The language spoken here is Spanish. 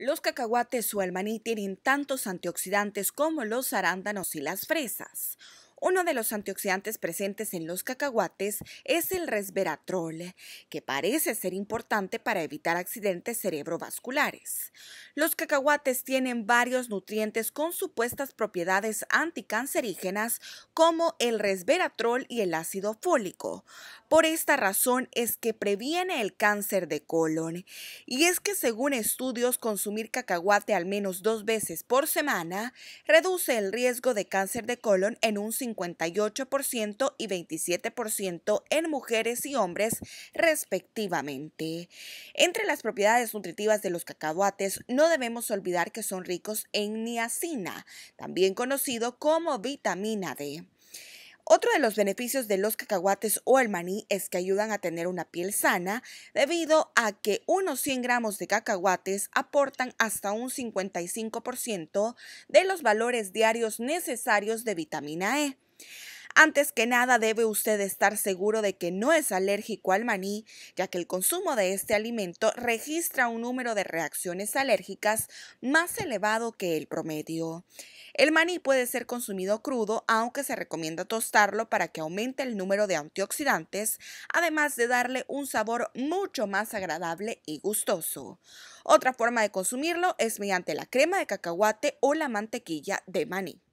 Los cacahuates o el tienen tantos antioxidantes como los arándanos y las fresas. Uno de los antioxidantes presentes en los cacahuates es el resveratrol, que parece ser importante para evitar accidentes cerebrovasculares. Los cacahuates tienen varios nutrientes con supuestas propiedades anticancerígenas como el resveratrol y el ácido fólico. Por esta razón es que previene el cáncer de colon. Y es que según estudios, consumir cacahuate al menos dos veces por semana reduce el riesgo de cáncer de colon en un 50%. 58% y 27% en mujeres y hombres respectivamente. Entre las propiedades nutritivas de los cacahuates no debemos olvidar que son ricos en niacina, también conocido como vitamina D. Otro de los beneficios de los cacahuates o el maní es que ayudan a tener una piel sana debido a que unos 100 gramos de cacahuates aportan hasta un 55% de los valores diarios necesarios de vitamina E. Antes que nada debe usted estar seguro de que no es alérgico al maní, ya que el consumo de este alimento registra un número de reacciones alérgicas más elevado que el promedio. El maní puede ser consumido crudo, aunque se recomienda tostarlo para que aumente el número de antioxidantes, además de darle un sabor mucho más agradable y gustoso. Otra forma de consumirlo es mediante la crema de cacahuate o la mantequilla de maní.